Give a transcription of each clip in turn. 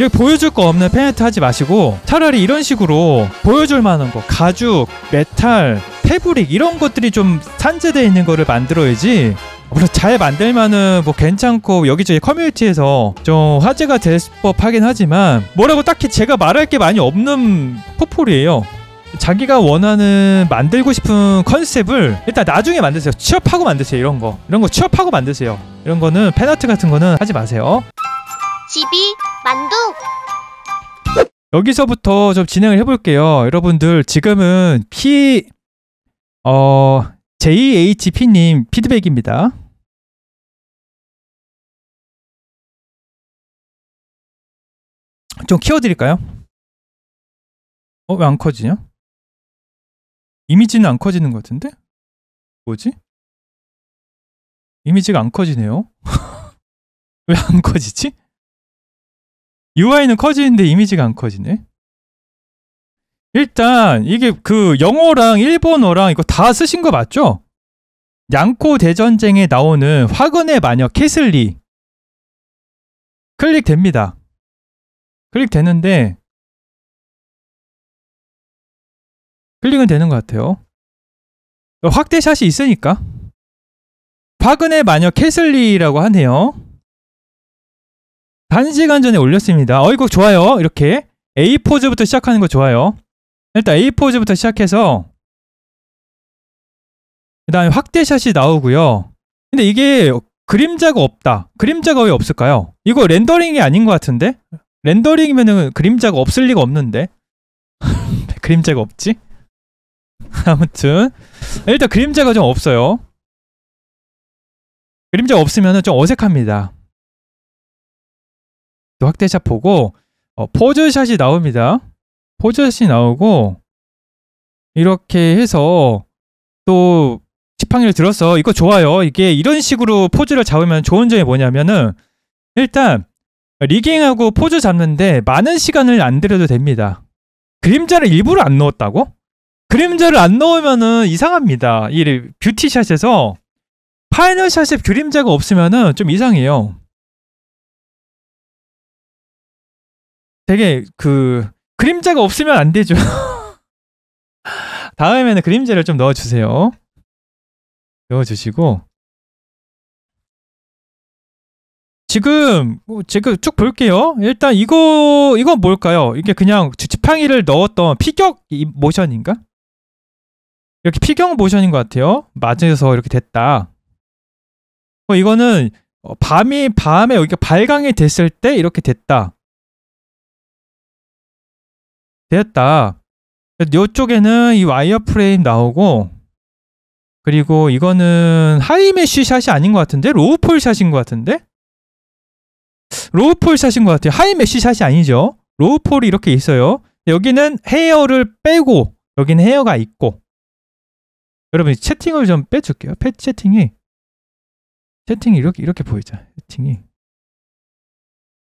여기 보여줄 거 없는 페인트 하지 마시고 차라리 이런 식으로 보여줄 만한 거 가죽, 메탈, 패브릭 이런 것들이 좀 산재되어 있는 거를 만들어야지 물론 잘 만들면은 뭐 괜찮고 여기저기 커뮤니티에서 좀 화제가 될 법하긴 하지만 뭐라고 딱히 제가 말할 게 많이 없는 포폴이에요 자기가 원하는 만들고 싶은 컨셉을 일단 나중에 만드세요 취업하고 만드세요 이런 거 이런 거 취업하고 만드세요 이런 거는 팬아트 같은 거는 하지 마세요 집이 만두 여기서부터 좀 진행을 해볼게요. 여러분들 지금은 P 어 JHP님 피드백입니다. 좀 키워드릴까요? 어왜 안 커지냐? 이미지는 안 커지는 것 같은데? 뭐지? 이미지가 안 커지네요. 왜 안 커지지? UI는 커지는데 이미지가 안 커지네. 일단 이게 그 영어랑 일본어랑 이거 다 쓰신 거 맞죠? 양코 대전쟁에 나오는 화근의 마녀 캐슬리 클릭됩니다. 클릭되는데 클릭은 되는 것 같아요. 확대샷이 있으니까 화근의 마녀 캐슬리라고 하네요. 단시간 전에 올렸습니다. 어, 이구 좋아요. 이렇게 A 포즈부터 시작하는 거 좋아요. 일단 A 포즈부터 시작해서 그 다음에 확대샷이 나오고요. 근데 이게 그림자가 없다. 그림자가 왜 없을까요? 이거 렌더링이 아닌 것 같은데? 렌더링이면은 그림자가 없을 리가 없는데? 그림자가 없지? 아무튼 일단 그림자가 좀 없어요. 그림자가 없으면 좀 어색합니다. 또 확대샷 보고 어, 포즈샷이 나옵니다. 포즈샷이 나오고 이렇게 해서 또 지팡이를 들었어. 이거 좋아요. 이게 이런 식으로 포즈를 잡으면 좋은 점이 뭐냐면은 일단 리깅하고 포즈 잡는데 많은 시간을 안 들여도 됩니다. 그림자를 일부러 안 넣었다고? 그림자를 안 넣으면은 이상합니다. 이 뷰티샷에서 파이널샷에 그림자가 없으면은 좀 이상해요. 되게 그 그림자가 없으면 안 되죠. 다음에는 그림자를 좀 넣어주세요. 넣어주시고 지금 지금 어, 쭉 볼게요. 일단 이거 이건 뭘까요? 이게 그냥 지팡이를 넣었던 피격 모션인가? 이렇게 피격 모션인 것 같아요. 맞아서 이렇게 됐다. 어, 이거는 어, 밤이 밤에 여기가 발광이 됐을 때 이렇게 됐다. 됐다. 이쪽에는 이 와이어 프레임 나오고 그리고 이거는 하이메쉬 샷이 아닌 것 같은데 로우폴 샷인 것 같은데 로우폴 샷인 것 같아요. 하이메쉬 샷이 아니죠. 로우폴이 이렇게 있어요. 여기는 헤어를 빼고 여기는 헤어가 있고 여러분 채팅을 좀 빼줄게요. 펫 채팅이 채팅이 이렇게 이렇게 보이죠. 채팅이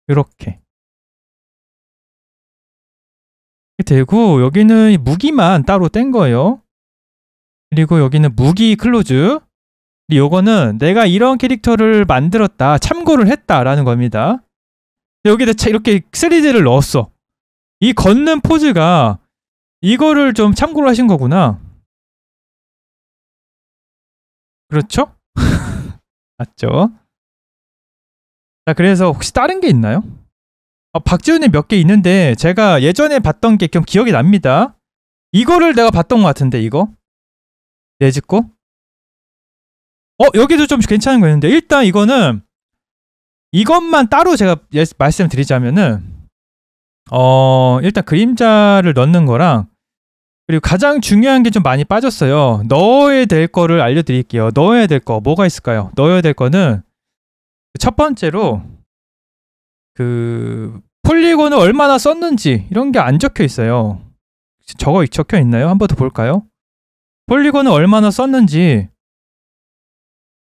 이렇게 되고 여기는 무기만 따로 뗀 거예요. 그리고 여기는 무기 클로즈 이거는 내가 이런 캐릭터를 만들었다 참고를 했다라는 겁니다. 여기다 이렇게 3D를 넣었어. 이 걷는 포즈가 이거를 좀 참고를 하신 거구나. 그렇죠? 맞죠? 자, 그래서 혹시 다른 게 있나요? 어, 박지훈이 몇 개 있는데 제가 예전에 봤던 게좀 기억이 납니다. 이거를 내가 봤던 것 같은데 이거 내짓고 어 여기도 좀 괜찮은 거 있는데 일단 이거는 이것만 따로 제가 예, 말씀드리자면은 어 일단 그림자를 넣는 거랑 그리고 가장 중요한 게 좀 많이 빠졌어요. 넣어야 될 거를 알려드릴게요. 넣어야 될 거 뭐가 있을까요? 넣어야 될 거는 첫 번째로 그 폴리곤을 얼마나 썼는지 이런 게 안 적혀 있어요. 저거 적혀 있나요? 한 번 더 볼까요? 폴리곤을 얼마나 썼는지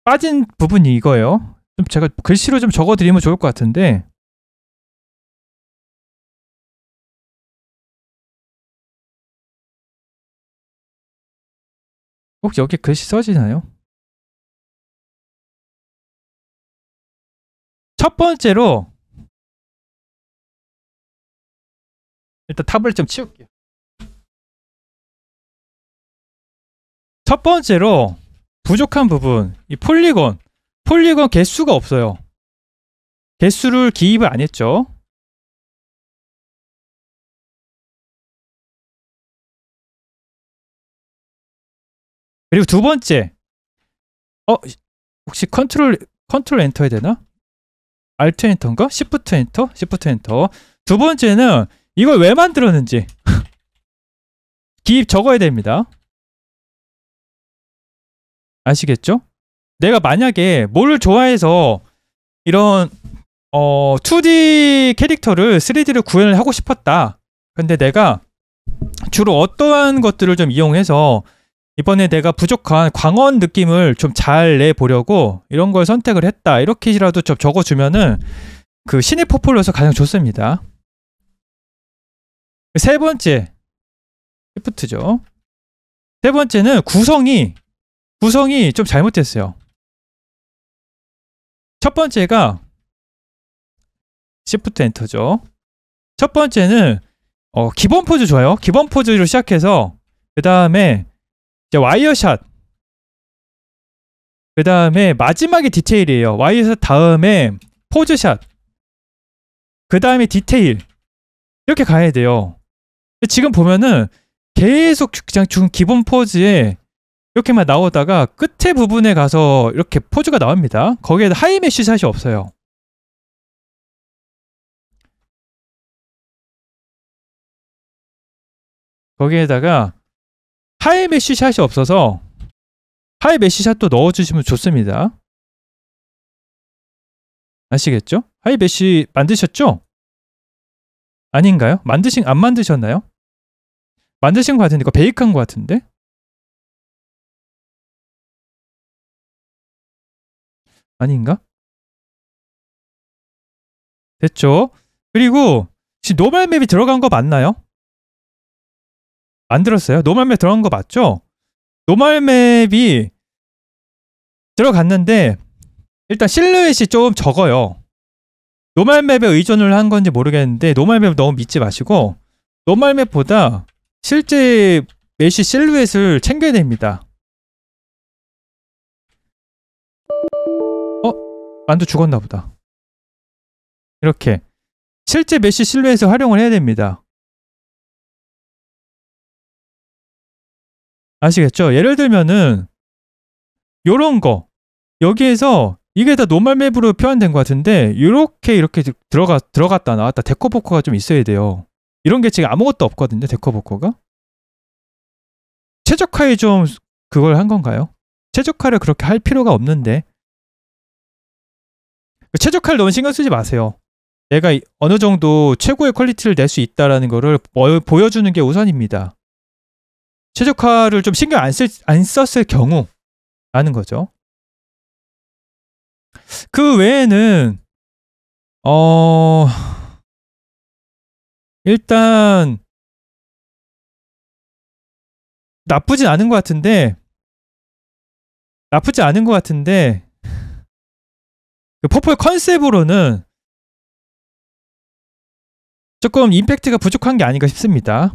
빠진 부분이 이거예요. 좀 제가 글씨로 좀 적어드리면 좋을 것 같은데 혹시 여기 글씨 써지나요? 첫 번째로 일단 탑을 좀 치울게요. 첫 번째로 부족한 부분, 이 폴리건. 폴리건 개수가 없어요. 개수를 기입을 안 했죠. 그리고 두 번째. 어, 혹시 컨트롤 컨트롤 엔터 해야 되나? 알트 엔터인가? 시프트 엔터? 시프트 엔터. 두 번째는 이걸 왜 만들었는지 기입 적어야 됩니다. 아시겠죠? 내가 만약에 뭘 좋아해서 이런 어 2D 캐릭터를 3D로 구현을 하고 싶었다. 근데 내가 주로 어떠한 것들을 좀 이용해서 이번에 내가 부족한 광원 느낌을 좀 잘 내보려고 이런 걸 선택을 했다. 이렇게라도 좀 적어주면은 그 신의 포폴로서 가장 좋습니다. 세 번째 시프트죠. 세 번째는 구성이 구성이 좀 잘못됐어요. 첫 번째가 시프트 엔터죠. 첫 번째는 어, 기본 포즈 좋아요 기본 포즈로 시작해서 그 다음에 와이어샷 그 다음에 마지막에 디테일이에요. 와이어샷 다음에 포즈샷 그 다음에 디테일 이렇게 가야 돼요. 지금 보면은 계속 그냥 지금 기본 포즈에 이렇게만 나오다가 끝에 부분에 가서 이렇게 포즈가 나옵니다. 거기에 하이 메시샷이 없어요. 거기에다가 하이 메시샷이 없어서 하이 메시샷도 넣어주시면 좋습니다. 아시겠죠? 하이 메시 만드셨죠? 아닌가요? 만드신 안 만드셨나요? 만드신 거 같은데 이거 베이크한 거 같은데? 아닌가? 됐죠? 그리고 지금 노멀 맵이 들어간 거 맞나요? 만들었어요? 노멀 맵 들어간 거 맞죠? 노멀 맵이 들어갔는데 일단 실루엣이 좀 적어요. 노멀 맵에 의존을 한 건지 모르겠는데 노멀 맵 너무 믿지 마시고 노멀 맵보다 실제 메쉬 실루엣을 챙겨야됩니다 어? 만두 죽었나 보다. 이렇게 실제 메쉬 실루엣을 활용을 해야 됩니다. 아시겠죠? 예를 들면은 요런 거 여기에서 이게 다 노멀 맵으로 표현된 것 같은데 이렇게 이렇게 들어가 들어갔다 나왔다 데코포커가 좀 있어야 돼요. 이런 게 지금 아무것도 없거든요. 데커버커가 최적화에 좀 그걸 한 건가요? 최적화를 그렇게 할 필요가 없는데 최적화를 너무 신경 쓰지 마세요. 내가 어느 정도 최고의 퀄리티를 낼 수 있다라는 거를 보여주는 게 우선입니다. 최적화를 좀 신경 안, 쓸, 안 썼을 경우라는 거죠. 그 외에는 어 일단 나쁘진 않은 것 같은데 나쁘지 않은 것 같은데 그 퍼플 컨셉으로는 조금 임팩트가 부족한 게 아닌가 싶습니다.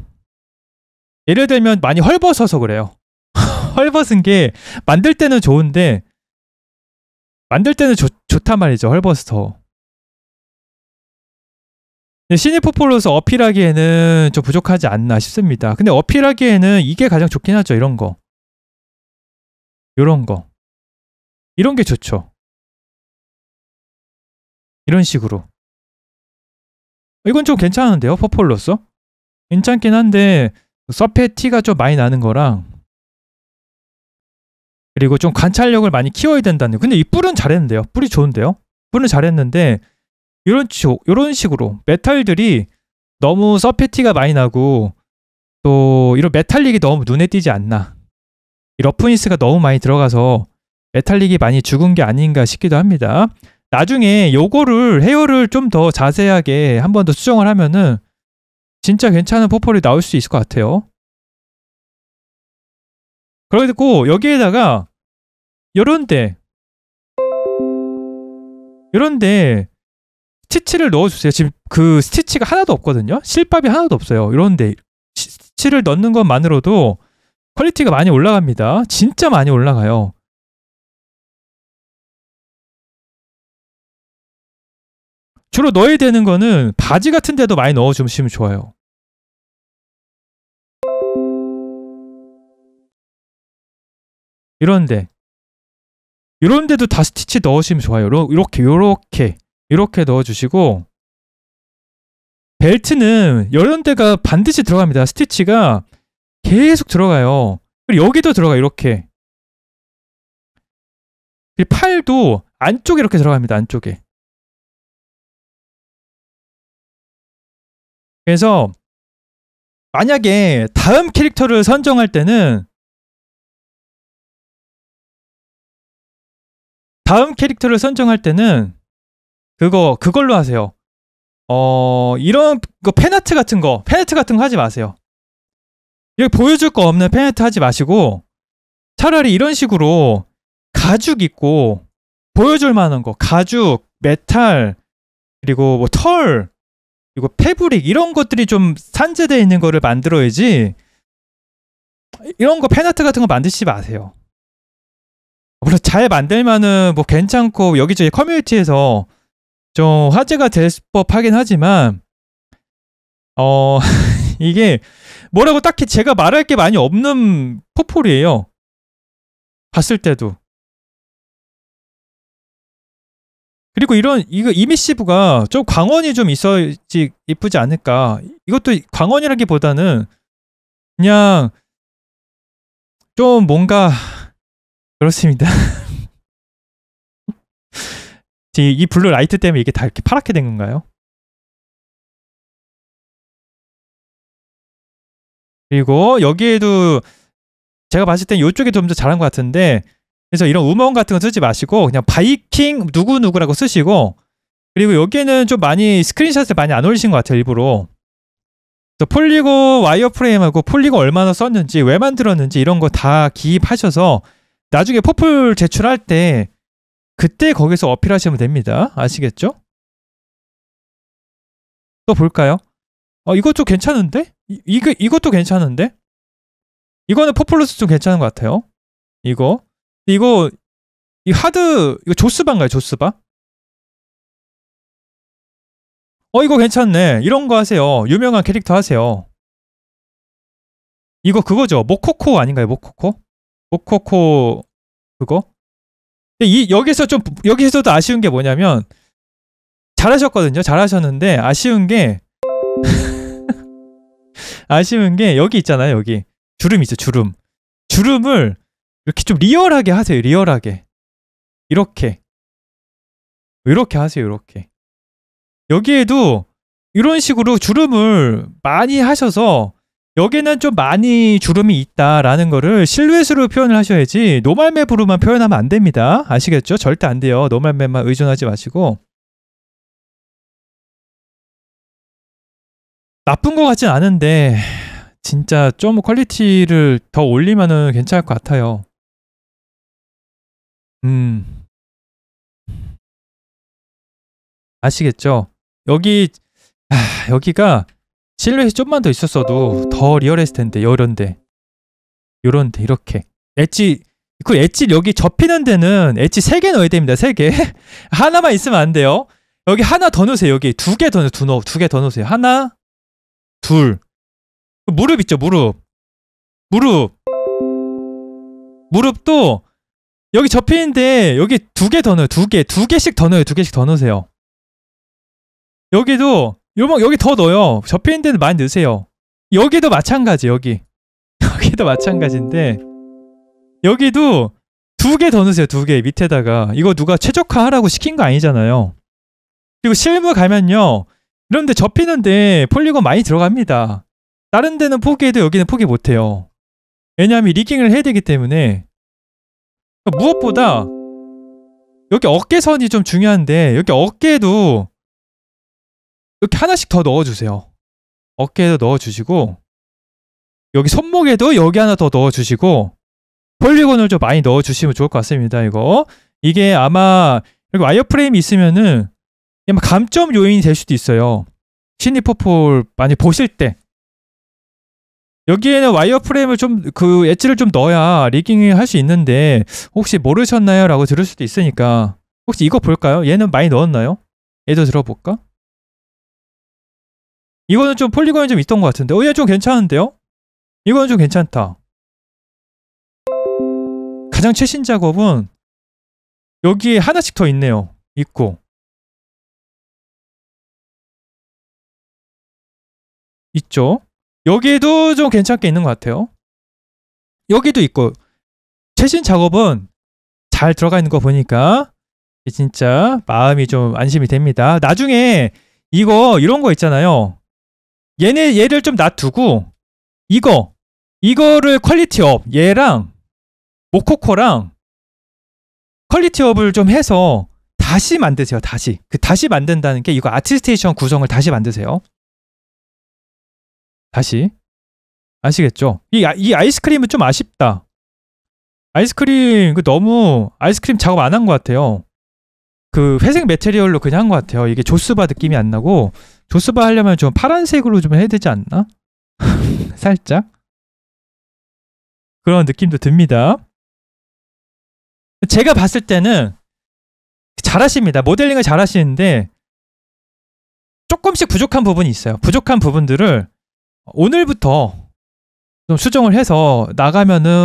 예를 들면 많이 헐벗어서 그래요. 헐벗은 게 만들 때는 좋은데 만들 때는 좋, 좋단 말이죠. 헐벗어서 시니포폴로서 어필하기에는 좀 부족하지 않나 싶습니다. 근데 어필하기에는 이게 가장 좋긴 하죠. 이런 거. 이런 거. 이런 게 좋죠. 이런 식으로. 이건 좀 괜찮은데요. 퍼폴로서. 괜찮긴 한데 서페 티가 좀 많이 나는 거랑 그리고 좀 관찰력을 많이 키워야 된다는 근데 이 뿔은 잘했는데요. 뿔이 좋은데요. 뿔은 잘했는데 이런 이런 식으로 메탈들이 너무 서페티가 많이 나고 또 이런 메탈릭이 너무 눈에 띄지 않나. 이 러프니스가 너무 많이 들어가서 메탈릭이 많이 죽은 게 아닌가 싶기도 합니다. 나중에 요거를 헤어를 좀 더 자세하게 한 번 더 수정을 하면은 진짜 괜찮은 포폴이 나올 수 있을 것 같아요. 그러고 여기에다가 요런데 요런데 스티치를 넣어주세요. 지금 그 스티치가 하나도 없거든요. 실밥이 하나도 없어요. 이런데 스티치를 넣는 것만으로도 퀄리티가 많이 올라갑니다. 진짜 많이 올라가요. 주로 넣어야 되는 거는 바지 같은 데도 많이 넣어주시면 좋아요. 이런데 이런데도 다 스티치 넣으시면 좋아요. 이렇게 이렇게 이렇게 넣어주시고 벨트는 여연대가 반드시 들어갑니다. 스티치가 계속 들어가요. 그리고 여기도 들어가 이렇게 그리고 팔도 안쪽에 이렇게 들어갑니다. 안쪽에 그래서 만약에 다음 캐릭터를 선정할 때는 다음 캐릭터를 선정할 때는 그거 그걸로 하세요. 어 이런 그 페나트 같은 거 페나트 같은 거 하지 마세요. 이기 보여줄 거 없는 페나트 하지 마시고 차라리 이런 식으로 가죽 있고 보여줄 만한 거 가죽, 메탈 그리고 뭐 털, 그리고 패브릭 이런 것들이 좀 산재되어 있는 거를 만들어야지 이런 거 팬아트 같은 거 만드시지 마세요. 물론 잘 만들면은 뭐 괜찮고 여기저기 커뮤니티에서 좀 화제가 될 법하긴 하지만 어 이게 뭐라고 딱히 제가 말할 게 많이 없는 포폴이에요. 봤을 때도. 그리고 이런 이거 이미시브가 좀 광원이 좀있어지 이쁘지 않을까. 이것도 광원이라기보다는 그냥 좀 뭔가 그렇습니다. 이 블루 라이트 때문에 이게 다 이렇게 파랗게 된 건가요? 그리고 여기에도 제가 봤을 땐 이쪽에 좀더 잘한 것 같은데 그래서 이런 음원 같은 거 쓰지 마시고 그냥 바이킹 누구누구라고 쓰시고 그리고 여기에는 좀 많이 스크린샷을 많이 안 올리신 것 같아요 일부러 그래서 폴리고 와이어프레임하고 폴리고 얼마나 썼는지 왜 만들었는지 이런 거 다 기입하셔서 나중에 포플 제출할 때 그때 거기서 어필하시면 됩니다. 아시겠죠? 또 볼까요? 어, 이것도 괜찮은데? 이, 이 이것도 괜찮은데? 이거는 포플러스 좀 괜찮은 것 같아요. 이거. 이거, 이 하드, 이거 조스바인가요? 조스바? 어, 이거 괜찮네. 이런 거 하세요. 유명한 캐릭터 하세요. 이거 그거죠. 모코코 아닌가요? 모코코? 모코코, 그거? 근데 이 여기서 좀 여기서도 아쉬운 게 뭐냐면 잘하셨거든요. 잘하셨는데 아쉬운 게 아쉬운 게 여기 있잖아요. 여기 주름 있죠. 주름. 주름을 이렇게 좀 리얼하게 하세요. 리얼하게. 이렇게. 이렇게 하세요. 이렇게. 여기에도 이런 식으로 주름을 많이 하셔서 여기는 좀 많이 주름이 있다라는 거를 실루엣으로 표현을 하셔야지 노말맵으로만 표현하면 안 됩니다. 아시겠죠? 절대 안 돼요. 노말맵만 의존하지 마시고 나쁜 것 같진 않은데 진짜 좀 퀄리티를 더 올리면은 괜찮을 것 같아요. 음 아시겠죠? 여기 아, 여기가 실루엣이 좀만 더 있었어도 더 리얼했을 텐데 요런데 요런데 이렇게 엣지 그 엣지 여기 접히는 데는 엣지 3개 넣어야 됩니다 3개 하나만 있으면 안 돼요 여기 하나 더 넣으세요 여기 두 개 더 넣어 두 개 더 넣으세요 하나 둘 무릎 있죠 무릎 무릎 무릎도 여기 접히는데 여기 두 개 더 넣어요 두 개 두 개씩 더 넣어요 두 개씩 더 넣으세요 여기도 요번 여기 더 넣어요. 접히는 데는 많이 넣으세요. 여기도 마찬가지 여기. 여기도 마찬가지인데 여기도 두 개 더 넣으세요. 두 개 밑에다가 이거 누가 최적화하라고 시킨 거 아니잖아요. 그리고 실무 가면요. 이런데 접히는데 폴리곤 많이 들어갑니다. 다른 데는 포기해도 여기는 포기 못해요. 왜냐하면 리깅을 해야 되기 때문에 그 무엇보다 여기 어깨선이 좀 중요한데 여기 어깨도 이렇게 하나씩 더 넣어주세요. 어깨에도 넣어주시고 여기 손목에도 여기 하나 더 넣어주시고 폴리곤을 좀 많이 넣어주시면 좋을 것 같습니다. 이거 이게 아마 이렇게 와이어프레임이 있으면은 감점 요인이 될 수도 있어요. 시니퍼폴 많이 보실 때 여기에는 와이어프레임을 좀그 엣지를 좀 넣어야 리깅을 할 수 있는데 혹시 모르셨나요? 라고 들을 수도 있으니까 혹시 이거 볼까요? 얘는 많이 넣었나요? 얘도 들어볼까? 이거는 좀폴리곤이좀 있던 것 같은데 어, 얘 좀 괜찮은데요? 이거는 좀 괜찮다 가장 최신 작업은 여기에 하나씩 더 있네요 있고 있죠 여기에도 좀 괜찮게 있는 것 같아요 여기도 있고 최신 작업은 잘 들어가 있는 거 보니까 진짜 마음이 좀 안심이 됩니다 나중에 이거 이런 거 있잖아요 얘네 얘를 좀 놔두고 이거 이거를 퀄리티업 얘랑 모코코랑 퀄리티업을 좀 해서 다시 만드세요. 다시 그 다시 만든다는 게 이거 아티스테이션 구성을 다시 만드세요. 다시 아시겠죠? 이, 아, 이 아이스크림은 좀 아쉽다. 아이스크림 그 너무 아이스크림 작업 안 한 것 같아요. 그 회색 메테리얼로 그냥 한 것 같아요. 이게 조스바 느낌이 안 나고 도스바 하려면 좀 파란색으로 좀 해야 되지 않나? 살짝 그런 느낌도 듭니다. 제가 봤을 때는 잘하십니다. 모델링을 잘하시는데 조금씩 부족한 부분이 있어요. 부족한 부분들을 오늘부터 좀 수정을 해서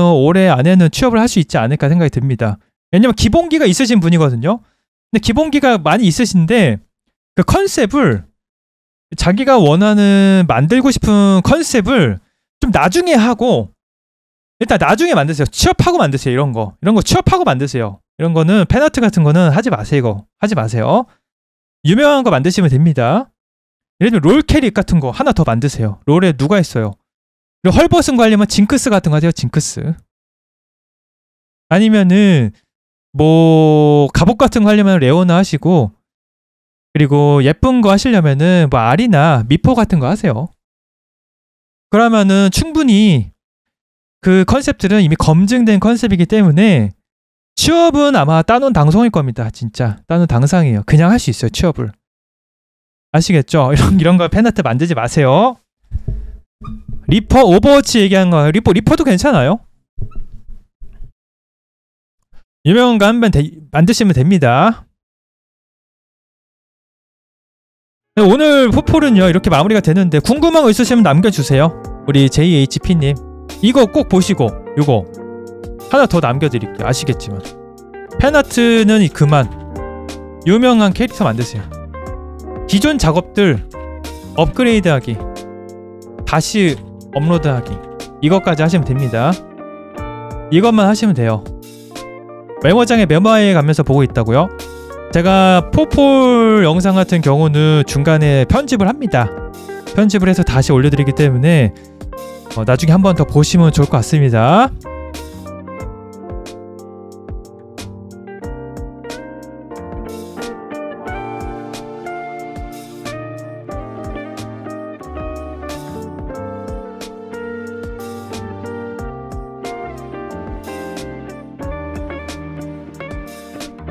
나가면은 올해 안에는 취업을 할 수 있지 않을까 생각이 듭니다. 왜냐면 기본기가 있으신 분이거든요. 근데 기본기가 많이 있으신데 그 컨셉을 자기가 원하는 만들고 싶은 컨셉을 좀 나중에 하고 일단 나중에 만드세요. 취업하고 만드세요. 이런 거. 이런 거 취업하고 만드세요. 이런 거는 팬아트 같은 거는 하지 마세요. 이거. 하지 마세요. 유명한 거 만드시면 됩니다. 예를 들면 롤 캐릭 같은 거 하나 더 만드세요. 롤에 누가 있어요? 헐벗은 거 하려면 징크스 같은 거 하세요. 징크스. 아니면은 뭐 갑옷 같은 거 하려면 레오나 하시고 그리고 예쁜 거 하시려면은 뭐 알이나 미포 같은 거 하세요. 그러면은 충분히 그 컨셉들은 이미 검증된 컨셉이기 때문에 취업은 아마 따놓은 당성일 겁니다. 진짜 따놓은 당상이에요. 그냥 할 수 있어요. 취업을 아시겠죠? 이런 이런 거 팬아트 만들지 마세요. 리퍼 오버워치 얘기한 거예요. 리퍼 리퍼도 괜찮아요. 유명한 거한번 만드시면 됩니다. 네, 오늘 후폴은요 이렇게 마무리가 되는데 궁금한 거 있으시면 남겨주세요 우리 JHP님 이거 꼭 보시고 이거 하나 더 남겨드릴게요 아시겠지만 팬아트는 그만 유명한 캐릭터 만드세요 기존 작업들 업그레이드하기 다시 업로드하기 이것까지 하시면 됩니다 이것만 하시면 돼요 메모장에 메모에 가면서 보고 있다고요? 제가 포폴 영상 같은 경우는 중간에 편집을 합니다 편집을 해서 다시 올려드리기 때문에 어, 나중에 한번더 보시면 좋을 것 같습니다